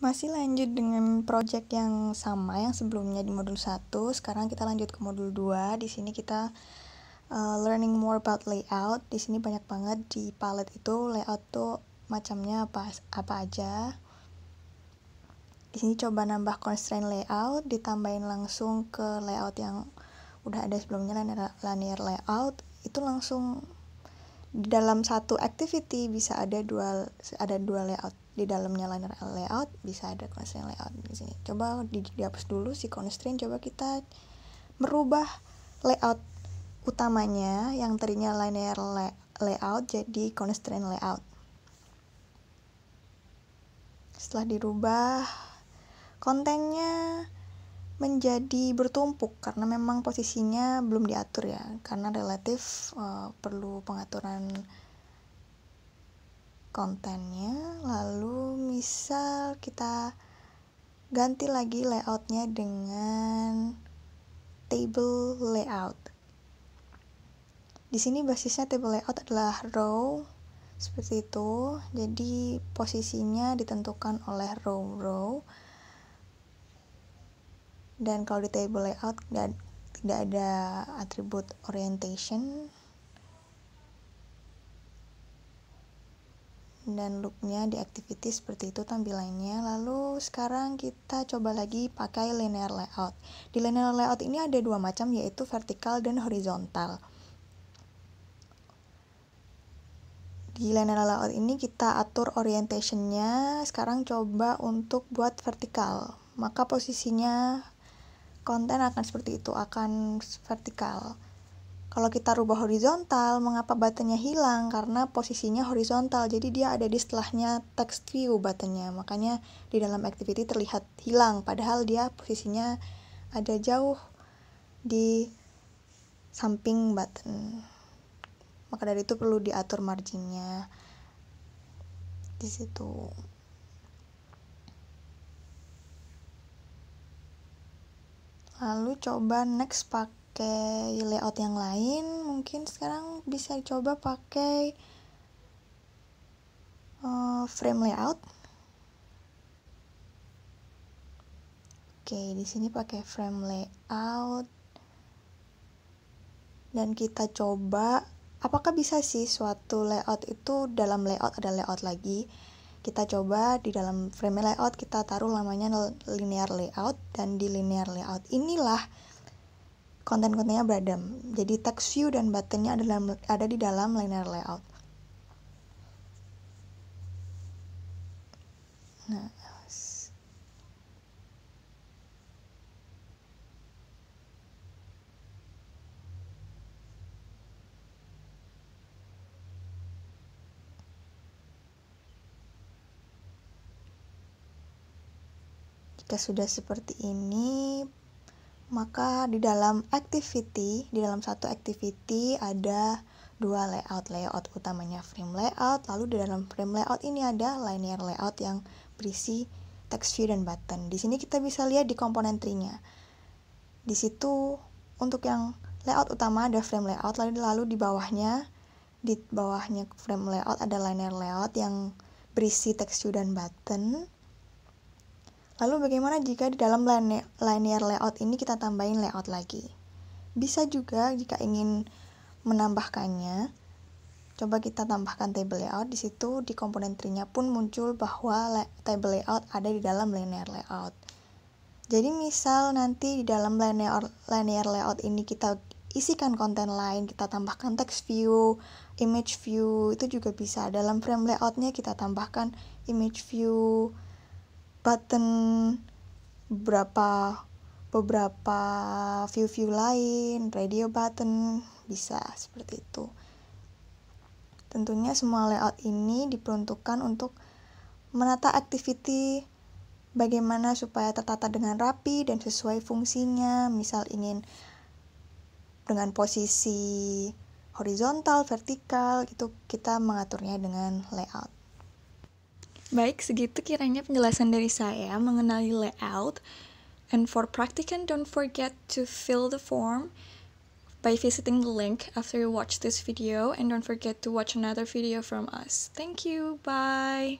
Masih lanjut dengan project yang sama yang sebelumnya di modul 1. Sekarang kita lanjut ke modul 2. Di sini kita uh, learning more about layout. Di sini banyak banget di palette itu layout tuh macamnya apa apa aja. Di sini coba nambah constraint layout, ditambahin langsung ke layout yang udah ada sebelumnya linear, linear layout. Itu langsung di dalam satu activity bisa ada dual ada dua layout di dalamnya liner layout bisa ada constraint layout di sini coba di dihapus dulu si constraint coba kita merubah layout utamanya yang tadinya liner layout jadi constraint layout setelah dirubah kontennya menjadi bertumpuk karena memang posisinya belum diatur ya karena relatif uh, perlu pengaturan kontennya lalu misal kita ganti lagi layoutnya dengan table layout di sini basisnya table layout adalah row seperti itu jadi posisinya ditentukan oleh row row dan kalau di table layout tidak ada atribut orientation dan looknya di activity seperti itu tampilannya lalu sekarang kita coba lagi pakai linear layout di linear layout ini ada dua macam yaitu vertikal dan horizontal di linear layout ini kita atur orientationnya sekarang coba untuk buat vertikal maka posisinya konten akan seperti itu akan vertikal kalau kita rubah horizontal, mengapa buttonnya hilang? Karena posisinya horizontal, jadi dia ada di setelahnya text view buttonnya. Makanya di dalam activity terlihat hilang, padahal dia posisinya ada jauh di samping button. Maka dari itu perlu diatur marginnya di situ. Lalu coba next pakai pakai layout yang lain mungkin sekarang bisa coba pakai uh, frame layout oke di sini pakai frame layout dan kita coba apakah bisa sih suatu layout itu dalam layout ada layout lagi kita coba di dalam frame layout kita taruh namanya linear layout dan di linear layout inilah konten-kontennya beragam. Jadi text view dan buttonnya adalah ada di dalam linear layout. Nah, jika sudah seperti ini maka di dalam activity, di dalam satu activity ada dua layout. Layout utamanya frame layout, lalu di dalam frame layout ini ada linear layout yang berisi text view dan button. Di sini kita bisa lihat di komponen tree Di situ untuk yang layout utama ada frame layout, lalu lalu di bawahnya di bawahnya frame layout ada linear layout yang berisi text view dan button. Lalu bagaimana jika di dalam linear layout ini kita tambahin layout lagi? Bisa juga jika ingin menambahkannya, coba kita tambahkan table layout di situ di komponen tree-nya pun muncul bahwa table layout ada di dalam linear layout. Jadi misal nanti di dalam linear linear layout ini kita isikan konten lain, kita tambahkan text view, image view, itu juga bisa. Dalam frame layoutnya kita tambahkan image view, button berapa beberapa view-view lain, radio button, bisa seperti itu. Tentunya semua layout ini diperuntukkan untuk menata activity bagaimana supaya tertata dengan rapi dan sesuai fungsinya. Misal ingin dengan posisi horizontal, vertikal, itu kita mengaturnya dengan layout. Baik, segitu kiranya penjelasan dari saya mengenai layout. And for practicant, don't forget to fill the form by visiting the link after you watch this video and don't forget to watch another video from us. Thank you, bye!